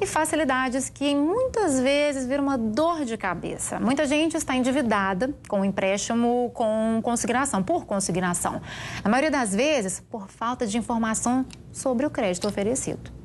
e facilidades que muitas vezes viram uma dor de cabeça. Muita gente está endividada com empréstimo com consignação, por consignação. A maioria das vezes, por falta de informação sobre o crédito oferecido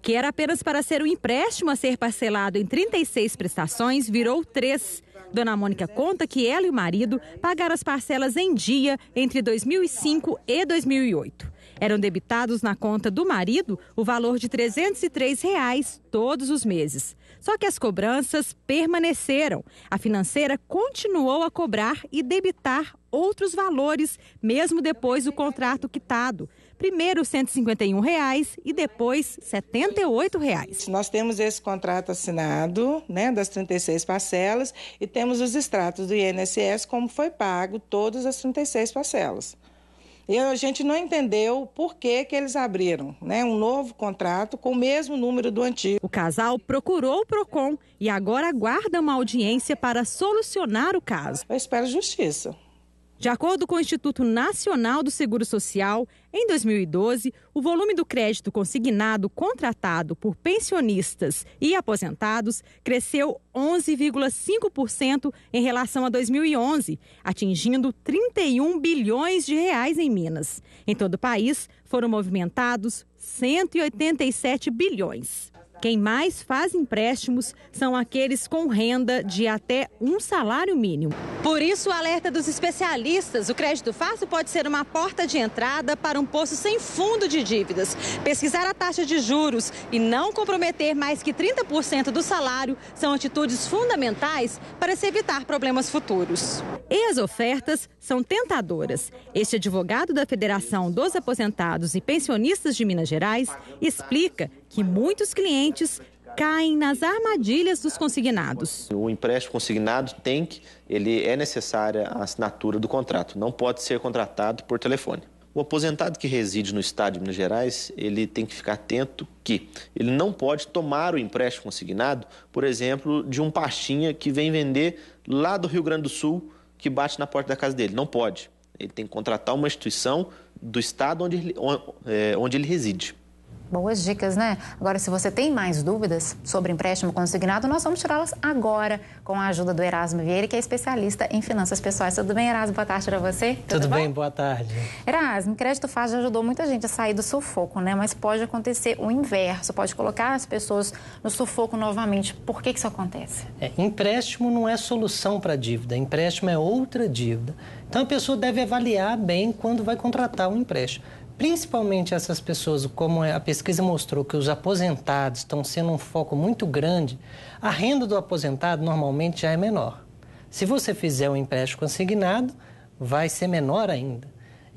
que era apenas para ser um empréstimo a ser parcelado em 36 prestações, virou três. Dona Mônica conta que ela e o marido pagaram as parcelas em dia entre 2005 e 2008. Eram debitados na conta do marido o valor de R$ 303 reais todos os meses. Só que as cobranças permaneceram. A financeira continuou a cobrar e debitar outros valores, mesmo depois do contrato quitado. Primeiro R$ 151 reais e depois R$ 78. Reais. Nós temos esse contrato assinado, né, das 36 parcelas, e temos os extratos do INSS como foi pago todas as 36 parcelas. E a gente não entendeu por que, que eles abriram né, um novo contrato com o mesmo número do antigo. O casal procurou o PROCON e agora aguarda uma audiência para solucionar o caso. Eu espero justiça. De acordo com o Instituto Nacional do Seguro Social, em 2012, o volume do crédito consignado contratado por pensionistas e aposentados cresceu 11,5% em relação a 2011, atingindo 31 bilhões de reais em Minas. Em todo o país, foram movimentados 187 bilhões. Quem mais faz empréstimos são aqueles com renda de até um salário mínimo. Por isso, o alerta dos especialistas: o crédito fácil pode ser uma porta de entrada para um poço sem fundo de dívidas. Pesquisar a taxa de juros e não comprometer mais que 30% do salário são atitudes fundamentais para se evitar problemas futuros e as ofertas são tentadoras. Este advogado da Federação dos Aposentados e Pensionistas de Minas Gerais explica que muitos clientes caem nas armadilhas dos consignados. O empréstimo consignado tem que, ele é necessária a assinatura do contrato, não pode ser contratado por telefone. O aposentado que reside no estado de Minas Gerais, ele tem que ficar atento que ele não pode tomar o empréstimo consignado, por exemplo, de um pastinha que vem vender lá do Rio Grande do Sul que bate na porta da casa dele. Não pode. Ele tem que contratar uma instituição do estado onde, é, onde ele reside. Boas dicas, né? Agora, se você tem mais dúvidas sobre empréstimo consignado, nós vamos tirá-las agora com a ajuda do Erasmo Vieira, que é especialista em finanças pessoais. Tudo bem, Erasmo? Boa tarde para você. Tudo, Tudo bem, boa tarde. Erasmo, crédito fácil ajudou muita gente a sair do sufoco, né? Mas pode acontecer o inverso, pode colocar as pessoas no sufoco novamente. Por que, que isso acontece? É, empréstimo não é solução para dívida, empréstimo é outra dívida. Então a pessoa deve avaliar bem quando vai contratar um empréstimo principalmente essas pessoas, como a pesquisa mostrou que os aposentados estão sendo um foco muito grande, a renda do aposentado normalmente já é menor. Se você fizer um empréstimo consignado, vai ser menor ainda.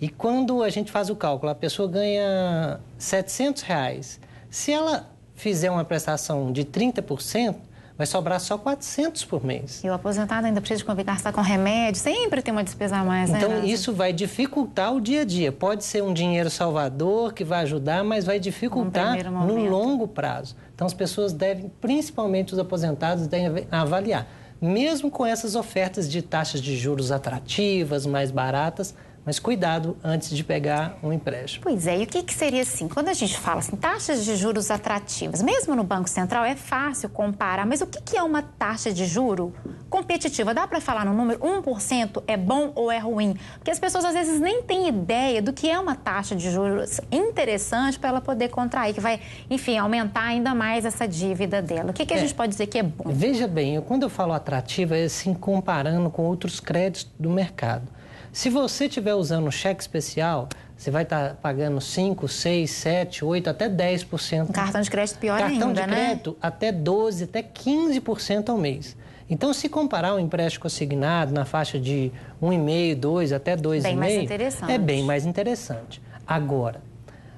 E quando a gente faz o cálculo, a pessoa ganha 700 reais. Se ela fizer uma prestação de 30%, vai sobrar só 400 por mês. E o aposentado ainda precisa de está com remédio, sempre tem uma despesa a mais, então, né? Então, isso vai dificultar o dia a dia. Pode ser um dinheiro salvador que vai ajudar, mas vai dificultar no longo prazo. Então, as pessoas devem, principalmente os aposentados, devem avaliar. Mesmo com essas ofertas de taxas de juros atrativas, mais baratas, mas cuidado antes de pegar um empréstimo. Pois é, e o que, que seria assim? Quando a gente fala assim, taxas de juros atrativas, mesmo no Banco Central é fácil comparar, mas o que, que é uma taxa de juro competitiva? Dá para falar no número 1% é bom ou é ruim? Porque as pessoas às vezes nem têm ideia do que é uma taxa de juros interessante para ela poder contrair, que vai, enfim, aumentar ainda mais essa dívida dela. O que, que a é, gente pode dizer que é bom? Veja bem, quando eu falo atrativa, é assim comparando com outros créditos do mercado. Se você estiver usando um cheque especial, você vai estar tá pagando 5, 6, 7, 8, até 10%. Um cartão de crédito pior cartão ainda, né? Cartão de crédito até 12, até 15% ao mês. Então, se comparar o empréstimo assignado na faixa de 1,5, 2 até 2,5, é bem mais interessante. Agora,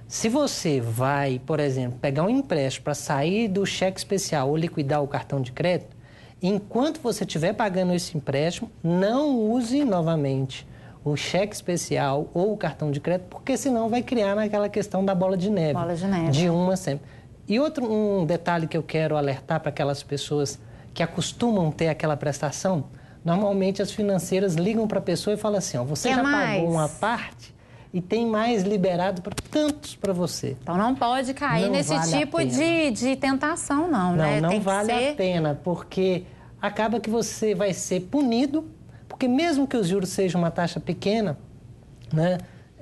se você vai, por exemplo, pegar um empréstimo para sair do cheque especial ou liquidar o cartão de crédito, enquanto você estiver pagando esse empréstimo, não use novamente o cheque especial ou o cartão de crédito, porque senão vai criar naquela questão da bola de neve. Bola de neve. De uma sempre. E outro um detalhe que eu quero alertar para aquelas pessoas que acostumam ter aquela prestação, normalmente as financeiras ligam para a pessoa e falam assim, ó, você Quer já mais? pagou uma parte e tem mais liberado para tantos para você. Então não pode cair não nesse vale tipo de, de tentação, não, não né? Não, não vale ser... a pena, porque acaba que você vai ser punido porque mesmo que os juros sejam uma taxa pequena, né,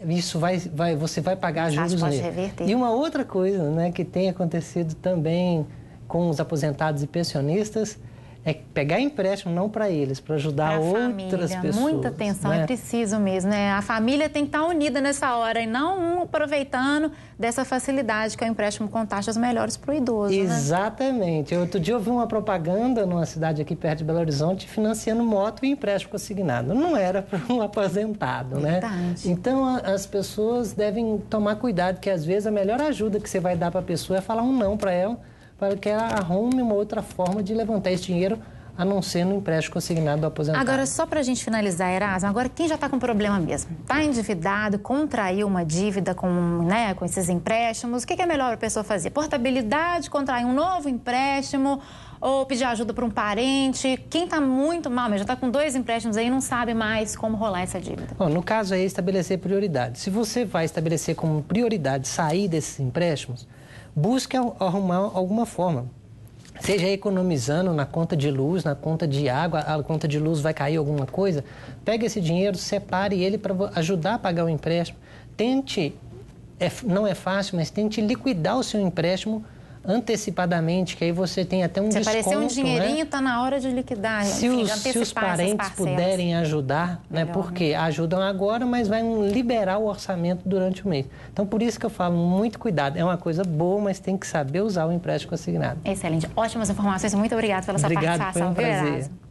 isso vai, vai, você vai pagar juros nele. Reverter. E uma outra coisa né, que tem acontecido também com os aposentados e pensionistas é pegar empréstimo não para eles, para ajudar pra outras família. pessoas. Muita atenção, é né? é preciso mesmo, né? A família tem que estar tá unida nessa hora e não um aproveitando dessa facilidade que é o empréstimo com taxas melhores para o idoso. Né? Exatamente. Né? Outro dia eu vi uma propaganda numa cidade aqui perto de Belo Horizonte financiando moto e empréstimo consignado. Não era para um aposentado, né? Verdade. né? Então as pessoas devem tomar cuidado que às vezes a melhor ajuda que você vai dar para a pessoa é falar um não para ela para que ela arrume uma outra forma de levantar esse dinheiro a não ser no empréstimo consignado do aposentado. Agora, só para a gente finalizar, Erasmo, agora quem já está com problema mesmo? Está endividado, contraiu uma dívida com, né, com esses empréstimos, o que, que é melhor a pessoa fazer? Portabilidade, contrair um novo empréstimo ou pedir ajuda para um parente? Quem está muito mal, mesmo, já está com dois empréstimos aí não sabe mais como rolar essa dívida. Bom, no caso aí, estabelecer prioridade. Se você vai estabelecer como prioridade sair desses empréstimos, busque arrumar alguma forma. Seja economizando na conta de luz, na conta de água, a conta de luz vai cair alguma coisa, pega esse dinheiro, separe ele para ajudar a pagar o empréstimo. Tente, é, não é fácil, mas tente liquidar o seu empréstimo antecipadamente, que aí você tem até um se desconto. Se aparecer um né? dinheirinho, está né? na hora de liquidar. Se, enfim, os, se os parentes puderem ajudar, né? Melhor, né? porque né? ajudam agora, mas vai liberar o orçamento durante o mês. Então, por isso que eu falo, muito cuidado. É uma coisa boa, mas tem que saber usar o empréstimo assinado Excelente. Ótimas informações. Muito obrigada pela sua obrigado, participação. Foi um prazer.